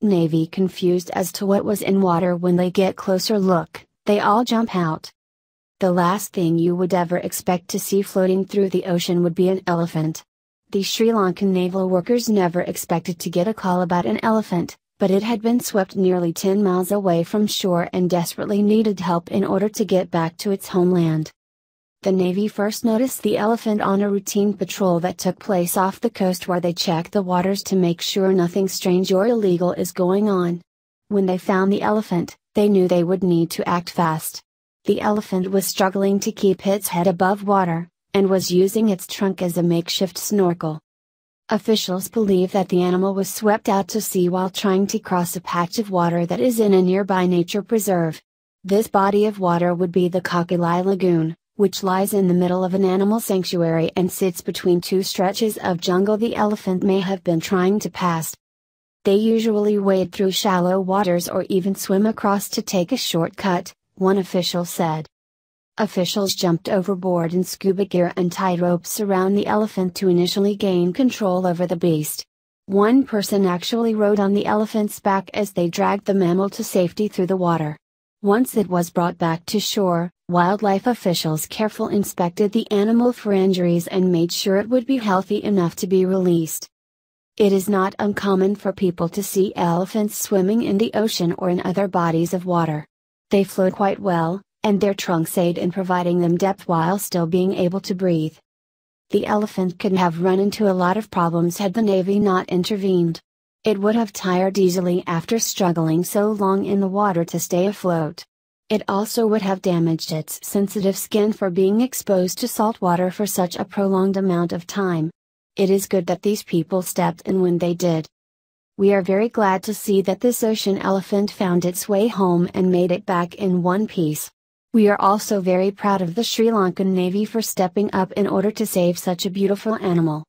Navy confused as to what was in water when they get closer look, they all jump out. The last thing you would ever expect to see floating through the ocean would be an elephant. The Sri Lankan naval workers never expected to get a call about an elephant, but it had been swept nearly 10 miles away from shore and desperately needed help in order to get back to its homeland the Navy first noticed the elephant on a routine patrol that took place off the coast where they checked the waters to make sure nothing strange or illegal is going on. When they found the elephant, they knew they would need to act fast. The elephant was struggling to keep its head above water, and was using its trunk as a makeshift snorkel. Officials believe that the animal was swept out to sea while trying to cross a patch of water that is in a nearby nature preserve. This body of water would be the Kakilai Lagoon which lies in the middle of an animal sanctuary and sits between two stretches of jungle the elephant may have been trying to pass. They usually wade through shallow waters or even swim across to take a shortcut, one official said. Officials jumped overboard in scuba gear and tied ropes around the elephant to initially gain control over the beast. One person actually rode on the elephant's back as they dragged the mammal to safety through the water. Once it was brought back to shore, wildlife officials careful inspected the animal for injuries and made sure it would be healthy enough to be released. It is not uncommon for people to see elephants swimming in the ocean or in other bodies of water. They float quite well, and their trunks aid in providing them depth while still being able to breathe. The elephant could have run into a lot of problems had the Navy not intervened. It would have tired easily after struggling so long in the water to stay afloat. It also would have damaged its sensitive skin for being exposed to salt water for such a prolonged amount of time. It is good that these people stepped in when they did. We are very glad to see that this ocean elephant found its way home and made it back in one piece. We are also very proud of the Sri Lankan Navy for stepping up in order to save such a beautiful animal.